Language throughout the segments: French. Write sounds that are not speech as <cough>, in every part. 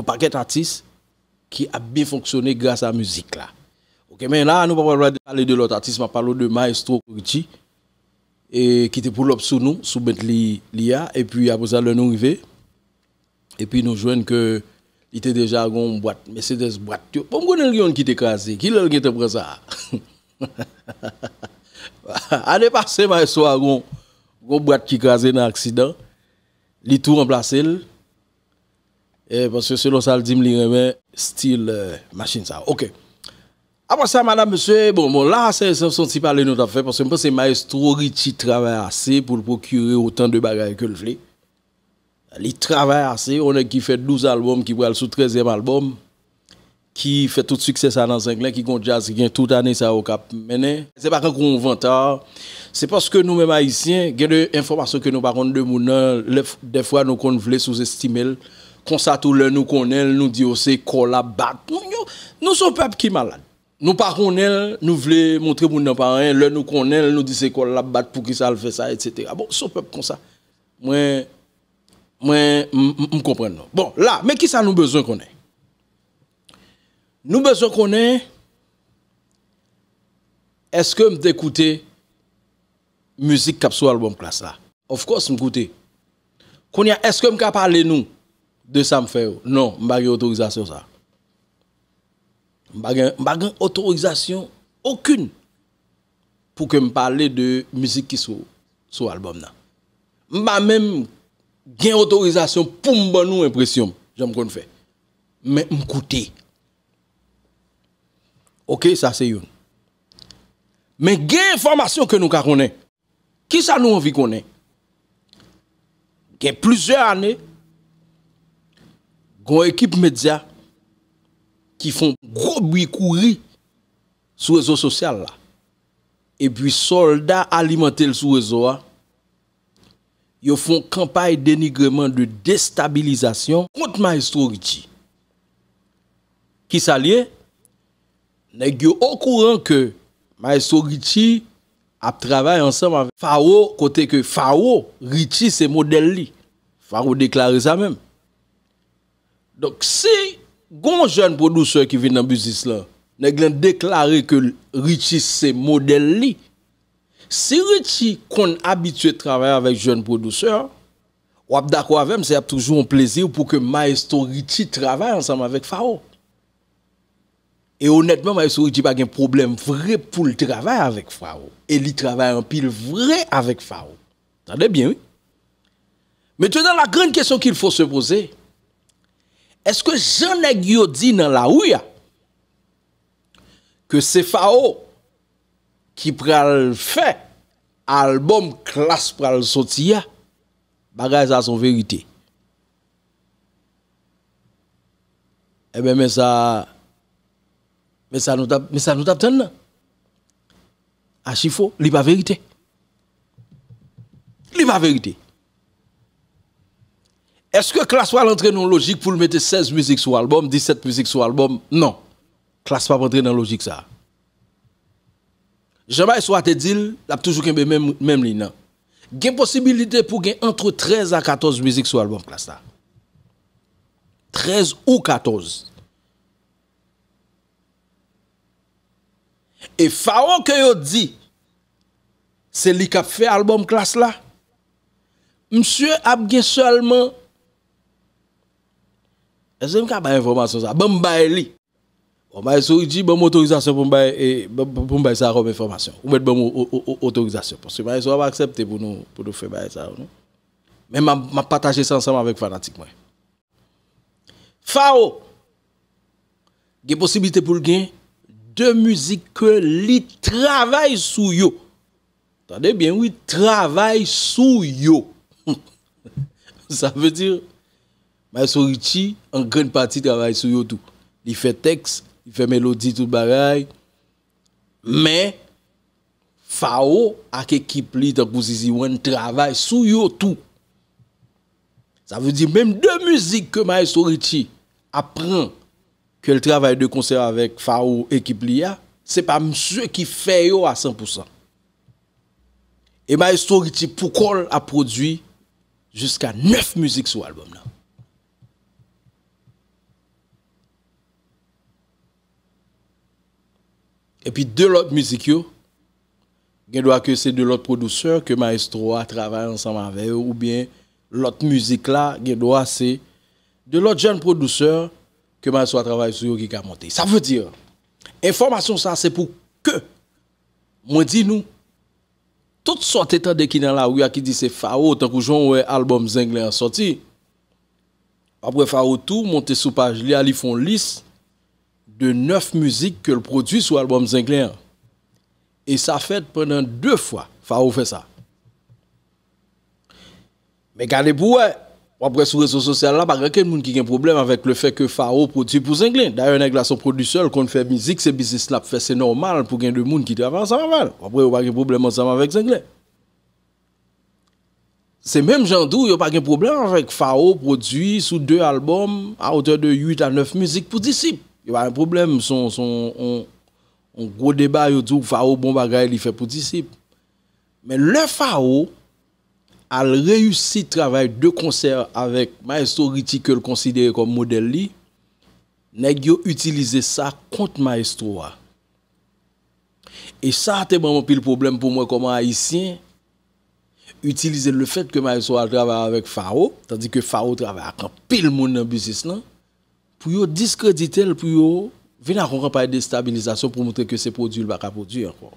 un paquet d'artistes qui a bien fonctionné grâce à la musique là. Ok, mais nous ne pas parler de l'autre artiste, mais parler de Maestro Ricci et qui était pour l'op sous nous, sous l'IA, et puis après ça, le nous arrivé, et puis nous joignent que il était déjà une boîte, Mercedes boîte. Bon, on a qui était écrasé, qui l'a qui pris ça. Année <laughs> passé, Maestro a une boîte qui écrasé dans accident. il tout remplacé. E, eh, paske se lo sal dim li remen, stil euh, machine sa. Ok. A mwase a madame mswe, bon, bon, la se yon senti pale nou ta fe, paske mwen se ma es tro richi traver ase pou l pokyure otan de bagay ke l vle. Li traver ase, one ki fe 12 albom ki bral sou 13e albom, ki fe tout sukses a nan zenglen, ki konti jaz gwen tout ane sa okap. Mene, se bakan kon vantar, se paske nou me ma isyen, gen de informasyon ke nou bakan de mounan, le defwa nou kon vle sou se stimel, konsa tou lè nou konen, nou di yo se kolab bat, nou sou pep ki malan. Nou pa konen, nou vle montre moun nan parè, lè nou konen, nou di se kolab bat, pou ki sa lè fè sa, et cetera. Bon, sou pep konsa. Mwen, mwen, mwen kompren nou. Bon, la, men ki sa nou bezon konen? Nou bezon konen, eske m te koute, müzik kap sou albom klas la. Of course m koute. Konen, eske m kap ale nou, de ça me fait. Non, je n'ai pas d'autorisation ça. Je n'ai pas aucune pour que je parle de musique qui est sur, album là. Je même pas autorisation pour me donner une impression. J'aime qu'on fait. Mais je Ok, ça c'est une. Mais il information que nous connaissons. Qui ça nous envie qu'on est... Il y a plusieurs années, Gon ekip medya ki fon groboui kouri sou rezo sosyal la. E pi soldat alimentel sou rezo la, yo fon kampay denigreman de destabilizasyon kont Maestro Ritchie. Ki sa liye, nek yo okouran ke Maestro Ritchie ap travay ansam avè Faro, kote ke Faro, Ritchie se model li. Faro deklare sa mèm. Donc, si un jeune producteur qui vient dans le business là, a déclaré que Richie c'est modèle li. Si Richie qu'on habitué de travailler avec jeune producteur, ou d'accord avec c'est toujours un plaisir pour que Maestro Richie travaille ensemble avec Fao. Et honnêtement, Maestro Richie pas un problème vrai pour le travail avec Fao. Et il travaille en pile vrai avec Fao. Attendez bien, oui. Maintenant, la grande question qu'il faut se poser, est-ce que j'en ai dit dans la rue que c'est Fao qui pral fait album classe pral sortir bagage à son vérité. Eh bien, mais ça, mais ça nous mais ça nous tape là. À pas vérité. Li pas vérité. Est-ce que classe va entrer dans la logique pour mettre 16 musiques sur l'album, 17 musiques sur l'album Non. Classe va entrer dans la logique ça. Jamais soit te dit, il a toujours même même ligne. Il y a possibilité pour entre 13 à 14 musiques sur l'album classe là. 13 ou 14. Et Pharaon que dit, c'est lui qui a fait album classe là. Monsieur a seulement est-ce que je information ça Bon li. On m'a dire bon autorisation pour bail eh, pour bail ça comme information. Ou mettre bon autorisation parce que bail ça va accepter pour nous pour faire ça non. Mais je vais partager ça ensemble avec fanatique Fao Il y a possibilité pour le gain de musique que lui travaille sous yo. Attendez bien, oui, travaille sous yo. <laughs> ça veut dire Maestro Ritchie, en grande partie, travaille sur YouTube. Il fait texte, il fait mélodie, tout bagaille. Mais, Fao, avec l'équipe, li, travaille sur YouTube. Ça veut dire même deux musiques que Maestro Ritchie apprend que le travail de concert avec Fao, et l'équipe, ce n'est pas monsieur qui fait yo à 100%. Et Maestro Ritchie, pourquoi a produit jusqu'à neuf musiques sur l'album là. Et puis de l'autre musique, je dois que c'est de l'autre producteur que Maestro a travaillé ensemble avec ou bien l'autre musique là, je dois c'est de l'autre jeune producteur que Maestro a travaillé sur qui a monté. Ça veut dire, information ça c'est pour que, moi dis nous, toutes sortes de qui dans la rue qui dit c'est Fao, tant que j'ai album Zenglé en sorti. Après Fao tout, monter sur page, ils font liste de neuf musiques que le produit sur l'album Sinclair. Et ça fait pendant deux fois, Faro fait ça. Mais regardez pour après sur les réseaux sociaux, il n'y a de monde qui a un problème avec le fait que Faro produit pour Zinglin. D'ailleurs, il y a son produit seul, qu'on fait musique, c'est business là, c'est normal pour qu'il y ait qui monde qui travaillent ensemble. Après, il n'y a pas de problème ensemble avec Zinglin. C'est même Jandou, il n'y a pas de problème avec Faro produit sous deux albums à hauteur de 8 à 9 musiques pour Disciple. Il y a un problème. Son, son, gros débat, il dit Fao, bon bagage, il fait pour disciple. Mais le Fao a réussi travail de concert avec Maestro Riti, que le comme modèle. Il a utilisé ça contre Maestro. Et ça, c'est vraiment le problème pour moi comme haïtien. Utiliser le fait que Maestro travaille avec Fao, tandis que Fao travaille avec un pile monde dans business. Non? Pou yo diskredite l pou yo, vina kongan paye destabilizasyon pou moutre ke se poudi l baka poudi an kwa.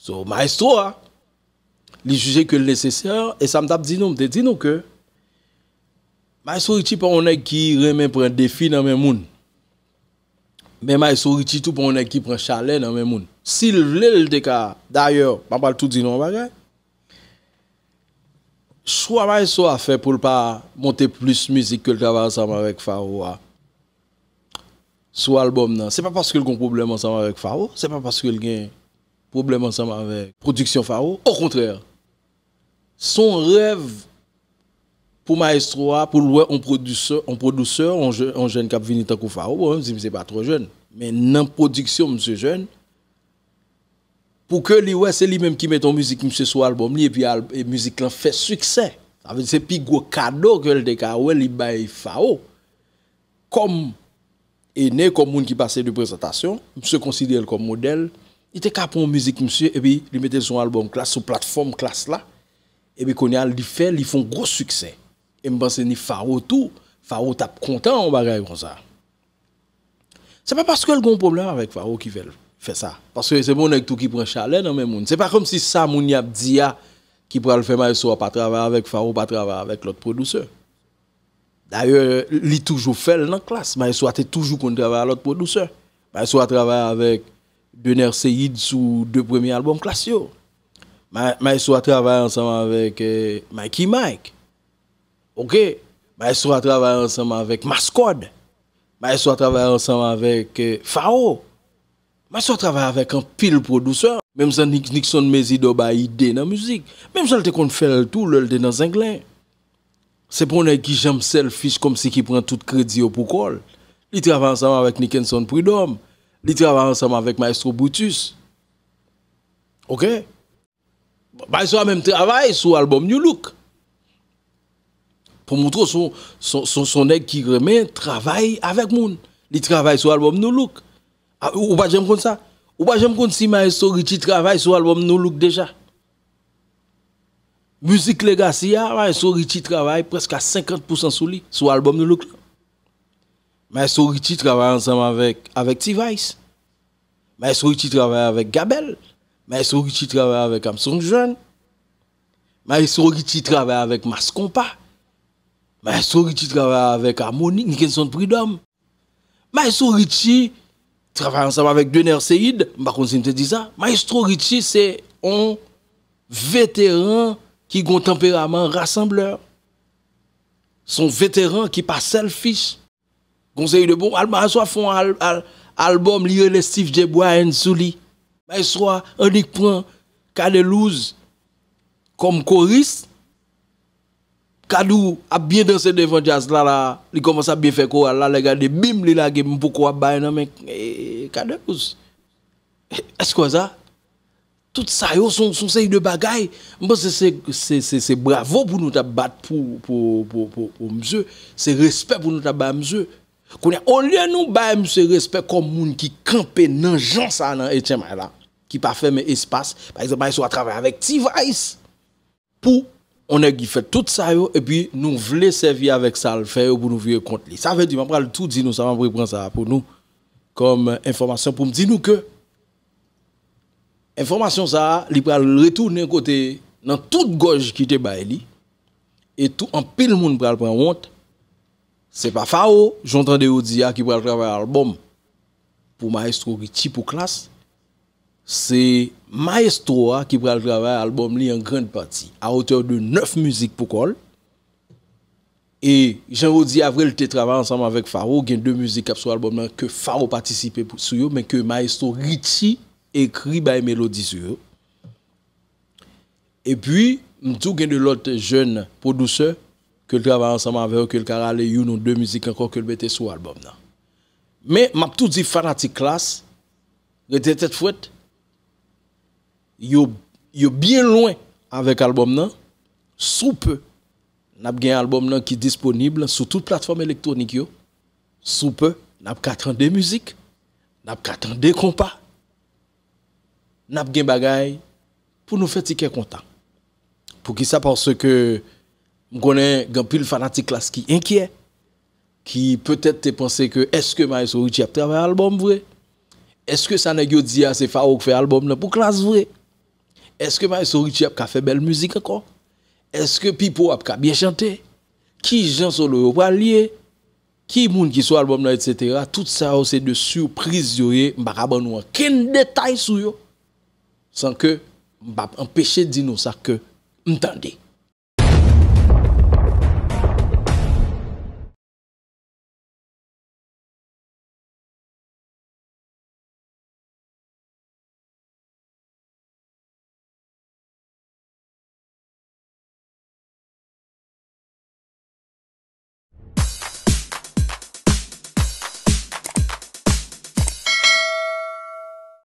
So, ma es tro a. Li juje ke l leseceur, e sa mdap di noum, te di nou ke, ma es sorichi pou an ek ki remen pren defi nan men moun. Men ma es sorichi tout pou an ek ki pren chalet nan men moun. Sil vle l deka, dayor, pa pal tout di noum bagay, Swa Maestro a fe pou l pa monte plis mizik ke l kava ansanman vek Farouk a. Swa album nan, se pa paske l kon problem ansanman vek Farouk, se pa paske l gen problem ansanman vek prodiksyon Farouk. Au kontrèr, son rêv pou Maestro a pou l wè an produseur, an jèn kap vini tankou Farouk, bon, se pa tro jèn, men nan prodiksyon mse jèn, pour que lui, ouais, c'est lui-même qui met en musique monsieur sur l'album, et puis la musique fait succès. C'est plus gros cadeau que le décaoué, bah, il baille FAO. Comme aîné, comme monde qui passait de présentation, se considère comme modèle, il était capable de musique monsieur, et puis il mettait son album classe sur plateforme classe là, et puis qu'on y a le fait, ils font gros succès. Et je pense que ni FAO tout, FAO tape content en bagaille comme ça. C'est pas parce qu'il a un problème avec FAO qui veut. Fais ça. Parce que c'est bon, avec tout qui prend chaleur dans hein, même monde. C'est pas comme si ça, mon ah, qui pourra le faire mal, soit pas travailler avec Faro, pas travailler avec l'autre producteur. D'ailleurs, il toujours fait dans la classe. Mais soit toujours qu'on avec l'autre producteur. Mais soit travailler avec Bener Seid sous deux premiers albums classiques. Mais soit travailler ensemble avec eh, Mikey Mike. OK? Mais soit travailler ensemble avec Mascode. Mais soit travailler ensemble avec euh, je travaille avec un pile producteur. Même si Nixon Mézido a idée dans la musique. Même si elle fait tout, elle est dans un C'est pour nous qui j'aime selfish comme si qui prend tout crédit pour col. Il travaille ensemble avec Nickenson Prudhomme. Il travaille ensemble avec Maestro Brutus. Ok? Je bah, a même sur l'album New Look. Pour montrer son, son, son, son qui remet travail avec monde. Il travaille sur l'album New Look. Ah, ou pas j'aime comme ça. Ou pas j'aime comme si Maestro Richie travaille sur l'album No Look déjà. Musique Legacy, ma Richie travaille presque à 50% sur lui, sur l'album No Look. Ma Richie travaille ensemble avec, avec T-Vice. Maestro Richie travaille avec Gabel. Ma Richie travaille avec Amson Jeune. Ma Richie travaille avec Mascompa. Ma Richie travaille avec Harmony, son Prudhomme. Ma Richie Travay ansama vek Döner Seyid, Mbakonsin te di sa, Maestro Ritchie se on Veteran ki kontemperaman rassembleur. Son veteran ki pa selfish. Gonsen yi de bon, Alman aswa fon albom li relestif Djebwa enzuli. Maestro anik pon, Kade Louse, Kom korist, Kadou a bien dansé devant jazz là là, il commence à bien faire quoi là, les gars des bim les a game pourquoi bail non mais eh, Kadou. Est-ce quoi ça tout ça yo son son série de bagaille, moi c'est c'est c'est bravo pour nous t'a battre pour pour pour pour, monsieur, c'est respect pour nous t'a battre monsieur. Au lieu nous battre monsieur respect comme monde qui camper dans gens ça dans Etienne là, qui pas fermer espace, par exemple, ils sont à travailler avec T-Vice pour on a fait tout ça et puis nous voulons servir avec ça le faire pour nous vivre contre lui. Ça veut dire, on tout dire, nous avons prendre ça pour nous comme information pour me dire que information ça, il va retourner côté dans toute gauche qui était baillé et tout en pile monde va prendre honte. C'est pas fao, j'entends des Odia qui va travailler l'album pour maestro qui pour classe c'est Maestro qui prend le l'album album en grande partie à hauteur de 9 musiques pour Col. Et jean dis avril a travaille ensemble avec Faro, il y a deux musiques sur l'album que Faro participé pour sur mais que Maestro Richie écrit by mélodie sur Et puis m'dou de l'autre jeune producteur que travaille ensemble avec que le caralé you deux musiques encore que le mettait sur l'album là. Mais m'a tout dit fanatique classe, était tête fouette yo yo bien loin avec album là sous peu n'a un album là qui est disponible sur toute plateforme électronique yo sous peu n'a musique. nous avons n'a ans de compas n'a pas bagaille pour nous faire ticket content pour qui ça parce que je connais un pile fanatique là qui inquiet qui peut-être te pensé que est-ce que Maestro Richie a un album vrai est-ce que ça n'est dit à ces qui fait album pour pour classe vrai est-ce que Maestro Richie a fait belle musique encore Est-ce que Pipo a bien chanté Qui Jean Solo a lié Qui moun qui soit album là, etc. Tout ça, oh, c'est de surprise. Je ne aucun détail sur yo. Sans que je empêcher de dire ça que m'entendez.